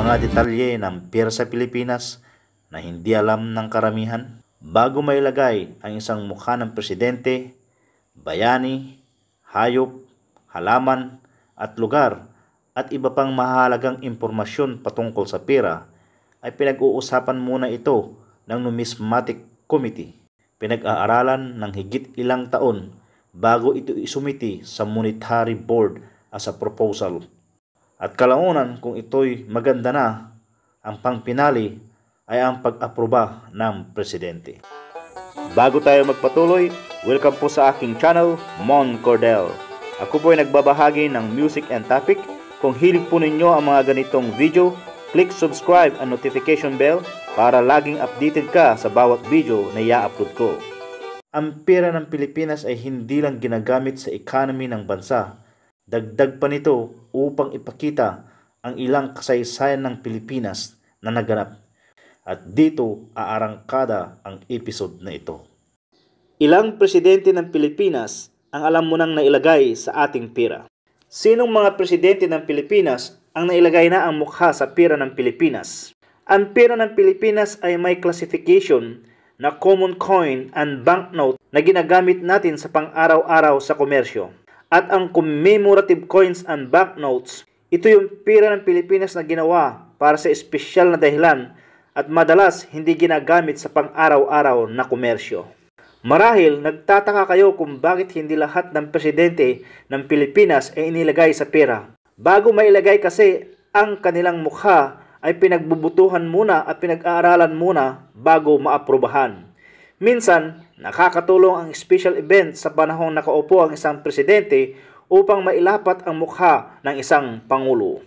mga detalye ng pier sa Pilipinas na hindi alam ng karamihan bago mailagay ang isang mukha ng presidente, bayani, hayop, halaman at lugar at iba pang mahalagang impormasyon patungkol sa pera ay pinag-uusapan muna ito ng Numismatic Committee. Pinag-aaralan ng higit ilang taon bago ito isumiti sa Monetary Board as a proposal at kalaunan kung ito'y maganda na, ang pangpinali ay ang pag-aproba ng presidente. Bago tayo magpatuloy, welcome po sa aking channel, Mon Cordell. Ako po ay nagbabahagi ng music and topic. Kung hilig po ninyo ang mga ganitong video, click subscribe and notification bell para laging updated ka sa bawat video na i-upload ko. Ang pera ng Pilipinas ay hindi lang ginagamit sa economy ng bansa, Dagdag pa nito upang ipakita ang ilang kasaysayan ng Pilipinas na naganap. At dito aarangkada ang episode na ito. Ilang presidente ng Pilipinas ang alam mo nang nailagay sa ating pira. Sinong mga presidente ng Pilipinas ang nailagay na ang mukha sa pira ng Pilipinas? Ang pera ng Pilipinas ay may classification na common coin and banknote na ginagamit natin sa pang-araw-araw sa komersyo at ang commemorative coins and banknotes. Ito yung pira ng Pilipinas na ginawa para sa espesyal na dahilan at madalas hindi ginagamit sa pang-araw-araw na komersyo. Marahil nagtataka kayo kung bakit hindi lahat ng presidente ng Pilipinas ay inilagay sa pera. Bago mailagay kasi ang kanilang mukha ay pinagbubutuhan muna at pinag-aaralan muna bago maaprubahan. Minsan, nakakatulong ang special event sa panahong nakaupo ang isang presidente upang mailapat ang mukha ng isang pangulo.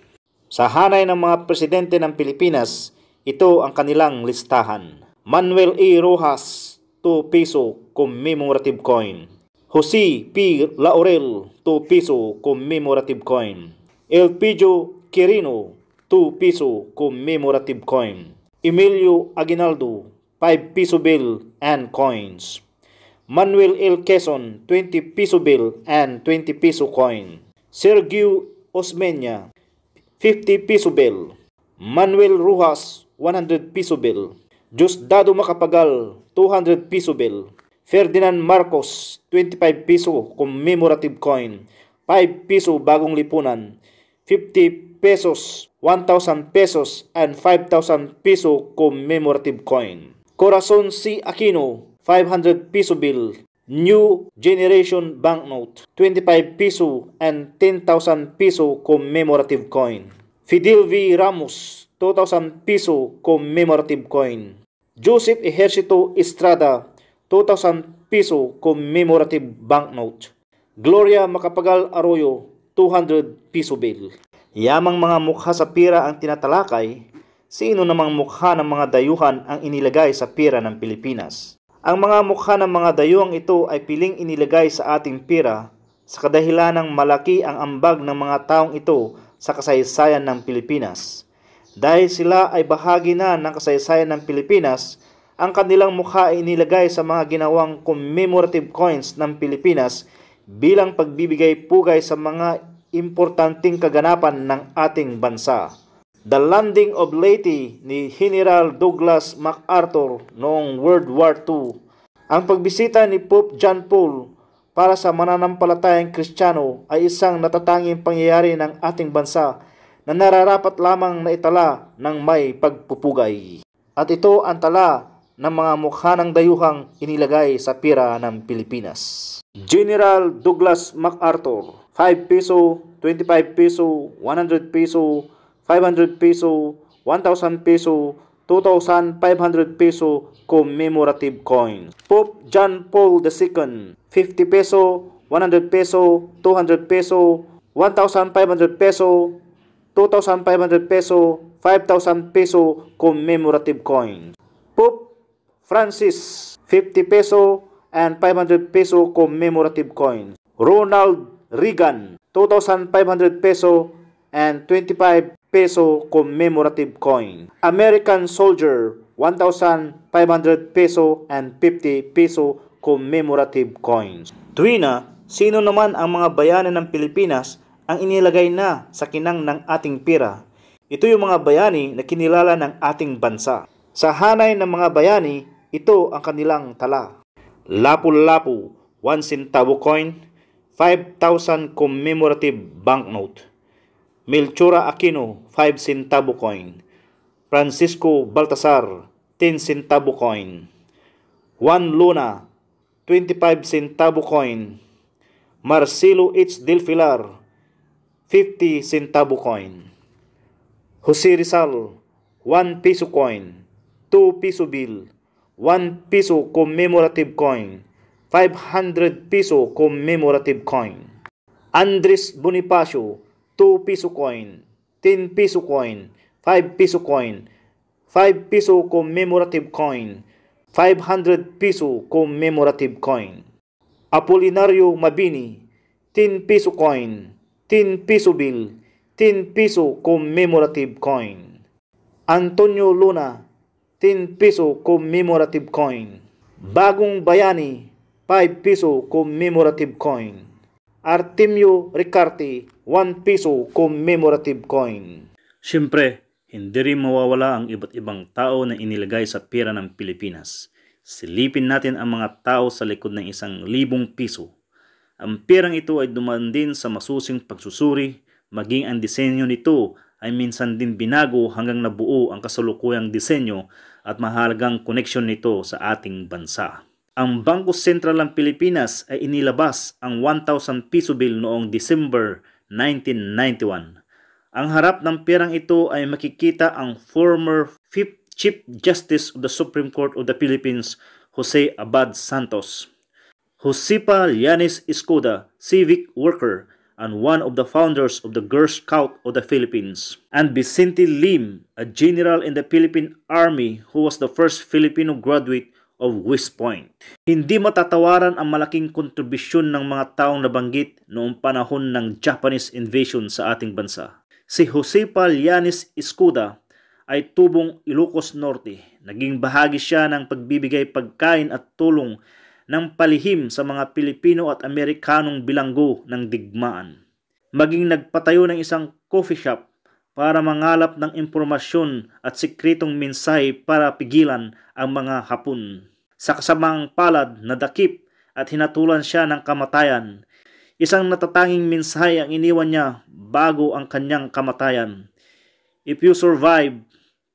Sa hanay ng mga presidente ng Pilipinas, ito ang kanilang listahan. Manuel E. Rojas, 2 piso commemorative coin. Jose P. Laurel, 2 piso commemorative coin. Elpidio Quirino, 2 piso commemorative coin. Emilio Aguinaldo, 5 peso bill and coins. Manuel L. Quezon, 20 peso bill and 20 peso coin. Sergio Osmeña, 50 peso bill. Manuel Rujas, 100 peso bill. Diosdado Macapagal, 200 peso bill. Ferdinand Marcos, 25 peso commemorative coin. 5 peso bagong lipunan. 50 pesos, 1,000 pesos, and 5,000 peso commemorative coin. Corazon C. Aquino 500 peso bill New Generation Banknote 25 peso and 10,000 peso commemorative coin Fidel V. Ramos 2,000 peso commemorative coin Joseph Ejercito Estrada 2,000 peso commemorative banknote Gloria Macapagal Arroyo 200 peso bill Yamang mga mukha sa pira ang tinatalakay sino namang mukha ng mga dayuhan ang inilagay sa pira ng Pilipinas. Ang mga mukha ng mga dayuhang ito ay piling inilagay sa ating pira sa kadahilan ng malaki ang ambag ng mga taong ito sa kasaysayan ng Pilipinas. Dahil sila ay bahagi na ng kasaysayan ng Pilipinas, ang kanilang mukha ay inilagay sa mga ginawang commemorative coins ng Pilipinas bilang pagbibigay pugay sa mga importanteng kaganapan ng ating bansa. The Landing of Leyte ni General Douglas MacArthur noong World War II. Ang pagbisita ni Pope John Paul para sa mananampalatayang Kristiyano ay isang natatanging pangyayari ng ating bansa na nararapat lamang na itala ng may pagpupugay. At ito ang tala ng mga mukha ng dayuhang inilagay sa pira ng Pilipinas. General Douglas MacArthur, 5 peso, 25 peso, 100 peso, 500 peso, 1,000 peso, 2,500 peso commemorative coins. Pope John Paul II, 50 peso, 100 peso, 200 peso, 1,500 peso, 2,500 peso, 5,000 peso commemorative coin. Pope Francis, 50 peso and 500 peso commemorative coins. Ronald Reagan, 2,500 peso and 25 peso commemorative coin. American Soldier 1,500 peso and 50 peso commemorative coins. Tuwina, sino naman ang mga bayani ng Pilipinas ang inilagay na sa kinang ng ating pira? Ito yung mga bayani na kinilala ng ating bansa. Sa hanay ng mga bayani, ito ang kanilang tala. Lapu-lapu, 1 centavo coin, 5,000 commemorative banknote. Melchora Aquino 5 centavo coin, Francisco Baltasar 10 centavo coin, Juan Luna 25 centavo coin, Marcelo H. Del Pilar 50 centavo coin, Jose Rizal 1 peso coin, 2 peso bill, 1 peso commemorative coin, 500 peso commemorative coin. Andres Bonifacio 2 piso coin, 10 piso coin, 5 piso coin, 5 piso commemorative coin, 500 piso commemorative coin. Apolinario Mabini, 10 piso coin, 10 piso bill, 10 piso commemorative coin. Antonio Luna, 10 piso commemorative coin. Bagong Bayani, 5 piso commemorative coin. Artemio Ricarte 1 peso commemorative coin. Siyempre, hindi rin mawawala ang iba't ibang tao na inilagay sa pera ng Pilipinas. Silipin natin ang mga tao sa likod ng isang libong piso. Ang perang ito ay dumaan din sa masusing pagsusuri, maging ang disenyo nito ay minsan din binago hanggang nabuo ang kasalukuyang disenyo at mahalagang koneksyon nito sa ating bansa. Ang Bangko Sentral ng Pilipinas ay inilabas ang 1,000 peso bill noong December 1991. Ang harap ng perang ito ay makikita ang former Fifth Chief Justice of the Supreme Court of the Philippines, Jose Abad Santos. Josepa Lianis Escoda, civic worker and one of the founders of the Girl Scout of the Philippines. And Vicente Lim, a general in the Philippine Army who was the first Filipino graduate of West Point. Hindi matatawaran ang malaking kontribusyon ng mga taong nabanggit noong panahon ng Japanese invasion sa ating bansa. Si Jose Palianis Escuda ay tubong Ilocos Norte. Naging bahagi siya ng pagbibigay pagkain at tulong ng palihim sa mga Pilipino at Amerikanong bilanggo ng digmaan. Maging nagpatayo ng isang coffee shop para mangalap ng impormasyon at sikretong mensahe para pigilan ang mga Hapon sa kasamang palad na dakip at hinatulan siya ng kamatayan. Isang natatanging mensahe ang iniwan niya bago ang kanyang kamatayan. If you survive,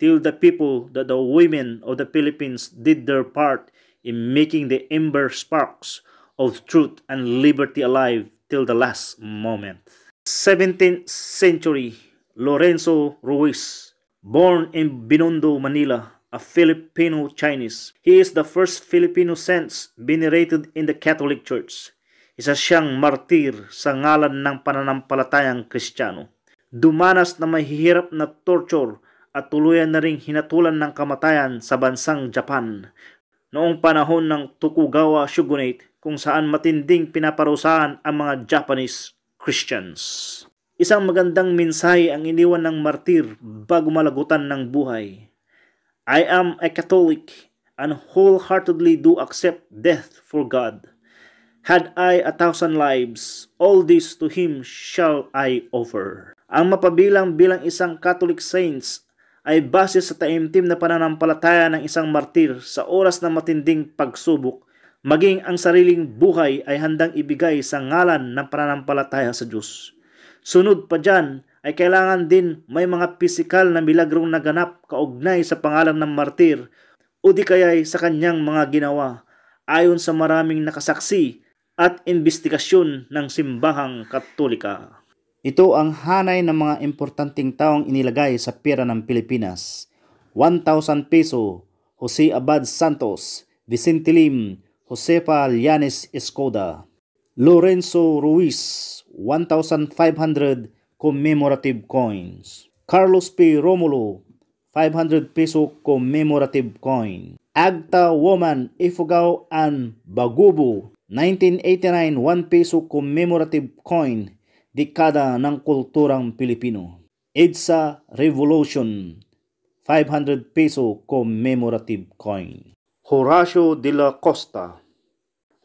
till the people that the women of the Philippines did their part in making the ember sparks of truth and liberty alive till the last moment. 17th century, Lorenzo Ruiz, born in Binondo, Manila, a Filipino Chinese. He is the first Filipino saint venerated in the Catholic Church. Isa siyang martir sa ngalan ng pananampalatayang Kristiyano. Dumanas na mahihirap na torture at tuluyan na ring hinatulan ng kamatayan sa bansang Japan noong panahon ng Tokugawa Shogunate kung saan matinding pinaparusahan ang mga Japanese Christians. Isang magandang minsay ang iniwan ng martir bago malagutan ng buhay. I am a Catholic and wholeheartedly do accept death for God. Had I a thousand lives, all this to Him shall I offer. Ang mapabilang bilang isang Catholic saints ay base sa taimtim na pananampalataya ng isang martir sa oras ng matinding pagsubok, maging ang sariling buhay ay handang ibigay sa ngalan ng pananampalataya sa Diyos. Sunod pa dyan ay kailangan din may mga pisikal na milagrong naganap kaugnay sa pangalan ng martir o di kaya'y sa kanyang mga ginawa ayon sa maraming nakasaksi at investigasyon ng simbahang katolika. Ito ang hanay ng mga importanteng taong inilagay sa pera ng Pilipinas. 1,000 peso, Jose Abad Santos, Vicente Lim, Josefa Llanes Escoda, Lorenzo Ruiz, 1,500 commemorative coins. Carlos P. Romulo, 500 peso commemorative coin. Agta Woman, Ifugao and Bagubu, 1989 1 peso commemorative coin, dekada ng kulturang Pilipino. EDSA Revolution, 500 peso commemorative coin. Horacio de la Costa,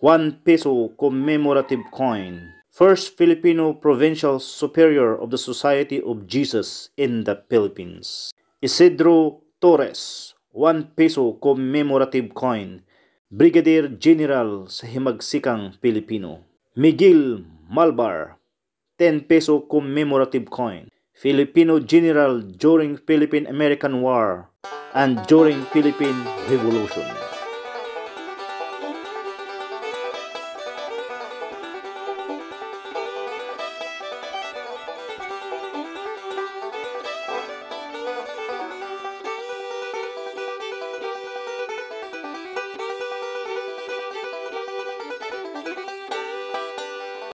1 peso commemorative coin first Filipino provincial superior of the Society of Jesus in the Philippines. Isidro Torres, 1 peso commemorative coin, Brigadier General sa Himagsikang Pilipino. Miguel Malbar, 10 peso commemorative coin, Filipino general during Philippine-American War and during Philippine Revolution.